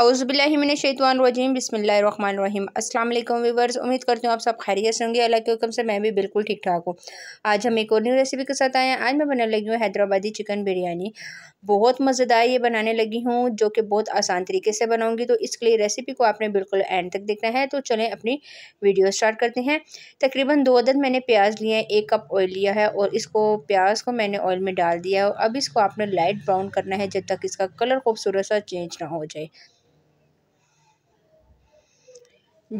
अउज़बिल्लिमिनशैतवानरजीम बसमीम अस्सलाम वालेकुम वीवर्स उम्मीद करती हूँ आप सब खैरियत होंगे अल्लाह के हकम से मैं भी बिल्कुल ठीक ठाक हूँ आज हम एक और न्यू रेसिपी के साथ आए हैं आज मैं बनाने लगी हूँ हैदराबादी चिकन बिरयानी बहुत मज़ेदार ये बनाने लगी हूँ जो कि बहुत आसान तरीके से बनाऊँगी तो इसके लिए रेसिपी को आपने बिल्कुल एंड तक देखना है तो चलें अपनी वीडियो स्टार्ट करते हैं तकरीबन दो अदद मैंने प्याज लिए हैं एक कप ऑयल लिया है और इसको प्याज को मैंने ऑयल में डाल दिया है और अब इसको आपने लाइट ब्राउन करना है जब तक इसका कलर खूबसूरत सा चेंज ना हो जाए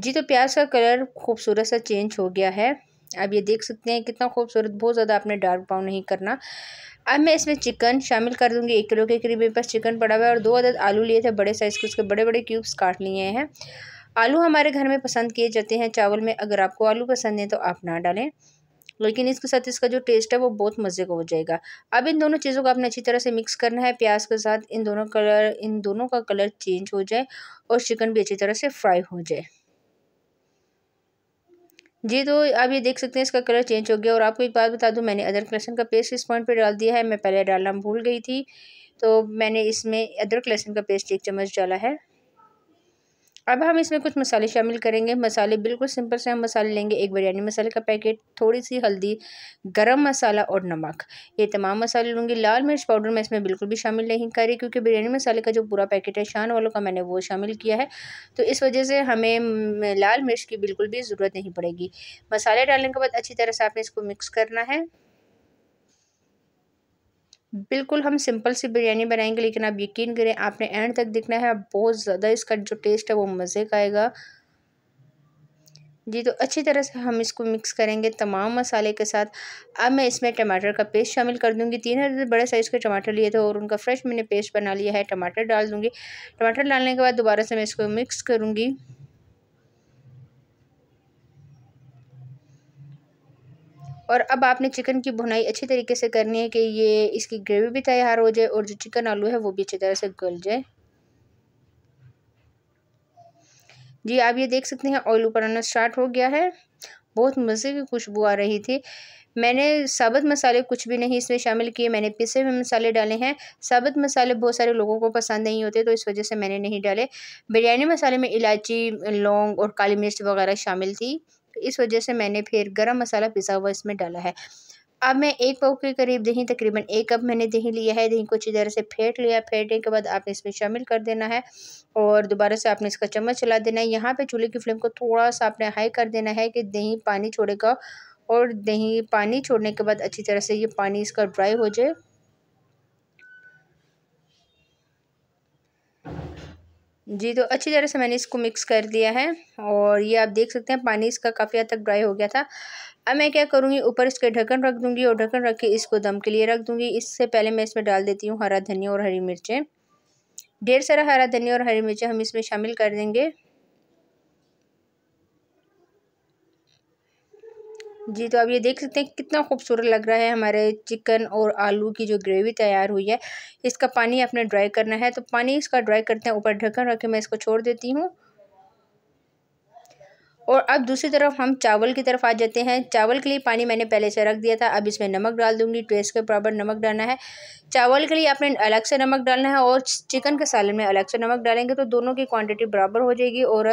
जी तो प्याज का कलर खूबसूरत सा चेंज हो गया है अब ये देख सकते हैं कितना खूबसूरत बहुत ज़्यादा आपने डार्क ब्राउन नहीं करना अब मैं इसमें चिकन शामिल कर दूंगी एक किलो के करीब मेरे पास चिकन पड़ा हुआ है और दो अदद आलू लिए थे बड़े साइज़ के उसके बड़े बड़े क्यूब्स काट लिए हैं आलू हमारे घर में पसंद किए जाते हैं चावल में अगर आपको आलू पसंद है तो आप ना डालें लेकिन इसके साथ इसका जो टेस्ट है वो बहुत मज़े का हो जाएगा अब इन दोनों चीज़ों को आपने अच्छी तरह से मिक्स करना है प्याज के साथ इन दोनों कलर इन दोनों का कलर चेंज हो जाए और चिकन भी अच्छी तरह से फ्राई हो जाए जी तो आप ये देख सकते हैं इसका कलर चेंज हो गया और आपको एक बात बता दूँ मैंने अदरक लहसन का पेस्ट इस पॉइंट पे डाल दिया है मैं पहले डालना भूल गई थी तो मैंने इसमें अदरक लहसन का पेस्ट एक चम्मच डाला है अब हम इसमें कुछ मसाले शामिल करेंगे मसाले बिल्कुल सिंपल से हम मसाले लेंगे एक बिरयानी मसाले का पैकेट थोड़ी सी हल्दी गरम मसाला और नमक ये तमाम मसाले लूँगी लाल मिर्च पाउडर मैं इसमें बिल्कुल भी शामिल नहीं करी क्योंकि बिरयानी मसाले का जो पूरा पैकेट है शान वालों का मैंने वो शामिल किया है तो इस वजह से हमें लाल मिर्च की बिल्कुल भी ज़रूरत नहीं पड़ेगी मसाले डालने के बाद अच्छी तरह से आपने इसको मिक्स करना है बिल्कुल हम सिंपल सी बिरयानी बनाएंगे लेकिन आप यकीन करें आपने एंड तक देखना है बहुत ज़्यादा इसका जो टेस्ट है वो मज़े का आएगा जी तो अच्छी तरह से हम इसको मिक्स करेंगे तमाम मसाले के साथ अब मैं इसमें टमाटर का पेस्ट शामिल कर दूंगी तीन हज़ार बड़े साइज़ के टमाटर लिए थे और उनका फ्रेश मैंने पेस्ट बना लिया है टमाटर डाल दूंगी टमाटर डालने के बाद दोबारा से मैं इसको मिक्स करूँगी और अब आपने चिकन की भुनाई अच्छी तरीके से करनी है कि ये इसकी ग्रेवी भी तैयार हो जाए और जो चिकन आलू है वो भी अच्छी तरह से गल जाए जी आप ये देख सकते हैं ऑयल ऊपर आना स्टार्ट हो गया है बहुत मज़े की खुशबू आ रही थी मैंने साबुत मसाले कुछ भी नहीं इसमें शामिल किए मैंने पिसे हुए मसाले डाले हैं साबुत मसाले बहुत सारे लोगों को पसंद नहीं होते तो इस वजह से मैंने नहीं डाले बिरयानी मसाले में इलायची लौंग और काली मिर्च वगैरह शामिल थी इस वजह से मैंने फिर गरम मसाला पिसा हुआ इसमें डाला है अब मैं एक पाव के करीब दही तकरीबन एक कप मैंने दही लिया है दही को अच्छी तरह से फेंट लिया फेंटने के बाद आपने इसमें शामिल कर देना है और दोबारा से आपने इसका चम्मच चला देना है यहाँ पे चूल्हे की फ्लेम को थोड़ा सा आपने हाई कर देना है कि दही पानी छोड़ेगा और दही पानी छोड़ने के बाद अच्छी तरह से ये पानी इसका ड्राई हो जाए जी तो अच्छी तरह से मैंने इसको मिक्स कर दिया है और ये आप देख सकते हैं पानी इसका काफ़ी हद तक ड्राई हो गया था अब मैं क्या करूँगी ऊपर इसके ढक्कन रख दूँगी और ढक्कन रख के इसको दम के लिए रख दूँगी इससे पहले मैं इसमें डाल देती हूँ हरा धनिया और हरी मिर्चें ढेर सारा हरा धनिया और हरी मिर्चें हम इसमें शामिल कर देंगे जी तो आप ये देख सकते हैं कितना खूबसूरत लग रहा है हमारे चिकन और आलू की जो ग्रेवी तैयार हुई है इसका पानी आपने ड्राई करना है तो पानी इसका ड्राई करते हैं ऊपर ढक्कन रख के मैं इसको छोड़ देती हूँ और अब दूसरी तरफ हम चावल की तरफ आ जाते हैं चावल के लिए पानी मैंने पहले से रख दिया था अब इसमें नमक डाल दूंगी टेस्ट के बराबर नमक डालना है चावल के लिए आपने अलग से नमक डालना है और चिकन के सालन में अलग से नमक डालेंगे तो दोनों की क्वांटिटी बराबर हो जाएगी और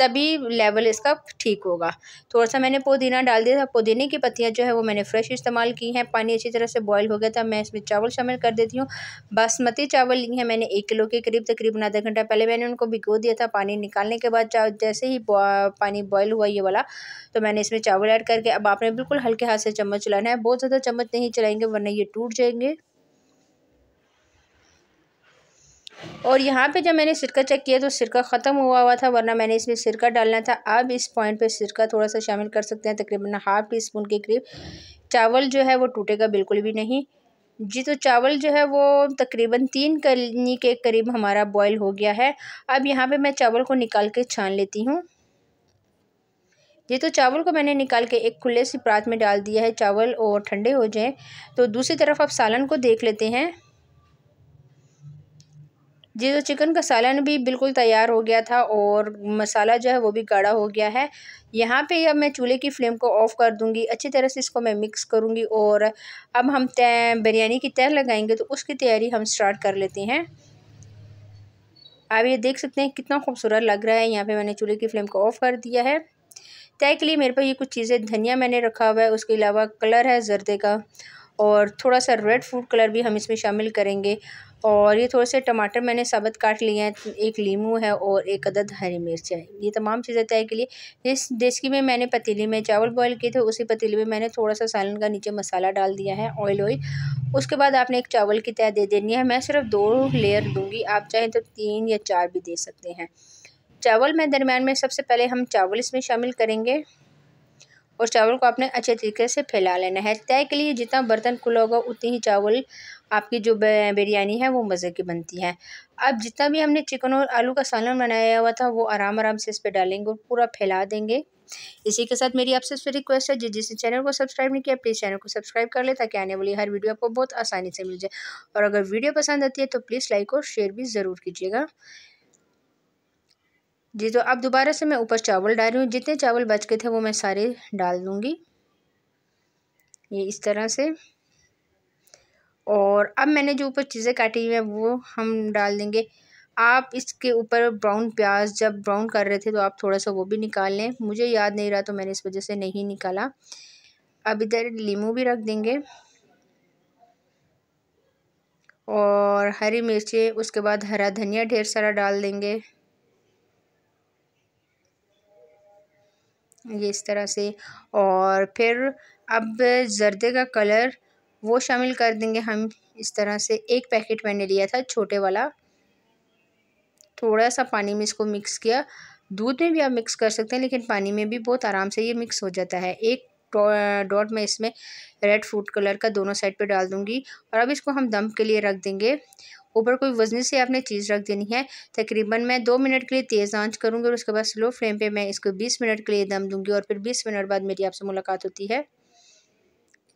तभी लेवल इसका ठीक होगा थोड़ा सा मैंने पुदीना डाल दिया था पुदीने की पत्तियाँ जो है वो मैंने फ्रेश इस्तेमाल की हैं पानी अच्छी तरह से बॉयल हो गया था मैं इसमें चावल शामिल कर देती हूँ बासमती चावल ली हैं मैंने एक किलो के करीब तकरीबन आधा घंटा पहले मैंने उनको भिगो दिया था पानी निकालने के बाद जैसे ही पानी पानी बॉयल हुआ ये वाला तो मैंने इसमें चावल ऐड करके अब आपने बिल्कुल हल्के हाथ से चम्मच चलाना है बहुत ज़्यादा चम्मच नहीं चलाएंगे वरना ये टूट जाएंगे और यहाँ पे जब मैंने सिरका चेक किया तो सिरका ख़त्म हुआ हुआ था वरना मैंने इसमें सिरका डालना था अब इस पॉइंट पे सिरका थोड़ा सा शामिल कर सकते हैं तकरीबन हाफ टी स्पून के करीब चावल जो है वो टूटेगा बिल्कुल भी नहीं जी तो चावल जो है वो तकरीबन तीन कलनी के करीब हमारा बॉईल हो गया है अब यहाँ पे मैं चावल को निकाल के छान लेती हूँ ये तो चावल को मैंने निकाल के एक खुले सी प्रात में डाल दिया है चावल और ठंडे हो जाएं तो दूसरी तरफ आप सालन को देख लेते हैं जी तो चिकन का सालन भी बिल्कुल तैयार हो गया था और मसाला जो है वो भी गाढ़ा हो गया है यहाँ पे अब मैं चूल्हे की फ्लेम को ऑफ़ कर दूँगी अच्छी तरह से इसको मैं मिक्स करूँगी और अब हम तय बिरयानी की तय लगाएंगे तो उसकी तैयारी हम स्टार्ट कर लेते हैं आप ये देख सकते हैं कितना खूबसूरत लग रहा है यहाँ पे मैंने चूल्हे की फ्लेम को ऑफ़ कर दिया है चाय के लिए मेरे पास ये कुछ चीज़ें धनिया मैंने रखा हुआ है उसके अलावा कलर है जर्दे का और थोड़ा सा रेड फूड कलर भी हम इसमें शामिल करेंगे और ये थोड़े से टमाटर मैंने साबत काट लिए हैं एक लीमू है और एक अदद हरी मिर्च है ये तमाम चीज़ें तय के लिए जिस देश की में मैंने पतीली में चावल बॉयल किए थे उसी पतीली में मैंने थोड़ा सा सालन का नीचे मसाला डाल दिया है ऑयल ऑयल उसके बाद आपने एक चावल की तय दे देनी है मैं सिर्फ दो लेयर दूँगी आप चाहें तो तीन या चार भी दे सकते हैं चावल में दरमियान में सबसे पहले हम चावल इसमें शामिल करेंगे और चावल को आपने अच्छे तरीके से फैला लेना है तय के लिए जितना बर्तन खुला होगा उतनी ही चावल आपकी जो बिरयानी है वो मज़े की बनती है अब जितना भी हमने चिकन और आलू का सालन बनाया हुआ था वो आराम आराम से इस पर डालेंगे और पूरा फैला देंगे इसी के साथ मेरी आपसे फिर रिक्वेस्ट है जिस जिसने चैनल को सब्सक्राइब नहीं किया प्लीज़ चैनल को सब्सक्राइब कर ले ताकि आने वाली हर वीडियो आपको बहुत आसानी से मिल जाए और अगर वीडियो पसंद आती है तो प्लीज़ लाइक और शेयर भी ज़रूर कीजिएगा जी तो अब दोबारा से मैं ऊपर चावल डाल रही हूँ जितने चावल बच गए थे वो मैं सारे डाल दूँगी ये इस तरह से और अब मैंने जो ऊपर चीज़ें काटी हुई हैं वो हम डाल देंगे आप इसके ऊपर ब्राउन प्याज जब ब्राउन कर रहे थे तो आप थोड़ा सा वो भी निकाल लें मुझे याद नहीं रहा तो मैंने इस वजह से नहीं निकाला अब इधर लीमू भी रख देंगे और हरी मिर्चें उसके बाद हरा धनिया ढेर सारा डाल देंगे ये इस तरह से और फिर अब जर्दे का कलर वो शामिल कर देंगे हम इस तरह से एक पैकेट मैंने लिया था छोटे वाला थोड़ा सा पानी में इसको मिक्स किया दूध में भी आप मिक्स कर सकते हैं लेकिन पानी में भी बहुत आराम से ये मिक्स हो जाता है एक डॉट मैं इसमें रेड फूड कलर का दोनों साइड पे डाल दूंगी और अब इसको हम दम के लिए रख देंगे ऊपर कोई वजनी से आपने चीज़ रख देनी है तकरीबन मैं दो मिनट के लिए तेज़ आंच करूँगी और उसके बाद स्लो फ्लेम पे मैं इसको बीस मिनट के लिए दम दूँगी और फिर बीस मिनट बाद मेरी आपसे मुलाकात होती है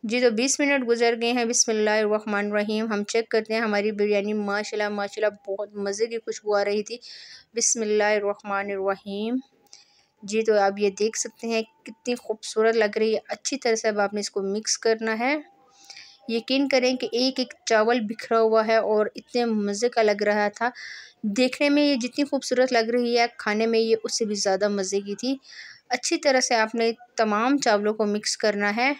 जी तो बीस मिनट गुजर गए हैं बिसमान रहीम हम चेक करते हैं हमारी बिरयानी माशा माशा बहुत मज़े की खुशबू आ रही थी बिसमान रहीम जी तो आप ये देख सकते हैं कितनी खूबसूरत लग रही है अच्छी तरह से अब आपने इसको मिक्स करना है यकीन करें कि एक एक चावल बिखरा हुआ है और इतने मज़े का लग रहा था देखने में ये जितनी खूबसूरत लग रही है खाने में ये उससे भी ज़्यादा मज़े की थी अच्छी तरह से आपने तमाम चावलों को मिक्स करना है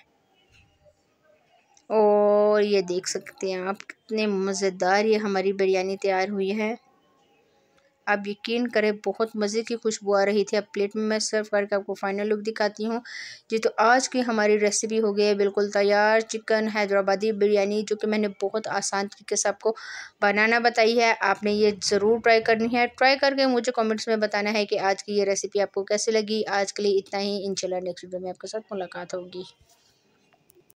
और ये देख सकते हैं आप कितने मज़ेदार ये हमारी बिरयानी तैयार हुई है आप यकीन करें बहुत मज़े की खुशबू आ रही थी अब प्लेट में मैं सर्व करके आपको फाइनल लुक दिखाती हूँ जी तो आज की हमारी रेसिपी हो गई है बिल्कुल तैयार चिकन हैदराबादी बिरयानी जो कि मैंने बहुत आसान तरीके से आपको बनाना बताई है आपने ये ज़रूर ट्राई करनी है ट्राई करके मुझे कॉमेंट्स में बताना है कि आज की ये रेसिपी आपको कैसे लगी आज के लिए इतना ही इनशाला नेक्स्ट वीडियो में आपके साथ मुलाकात होगी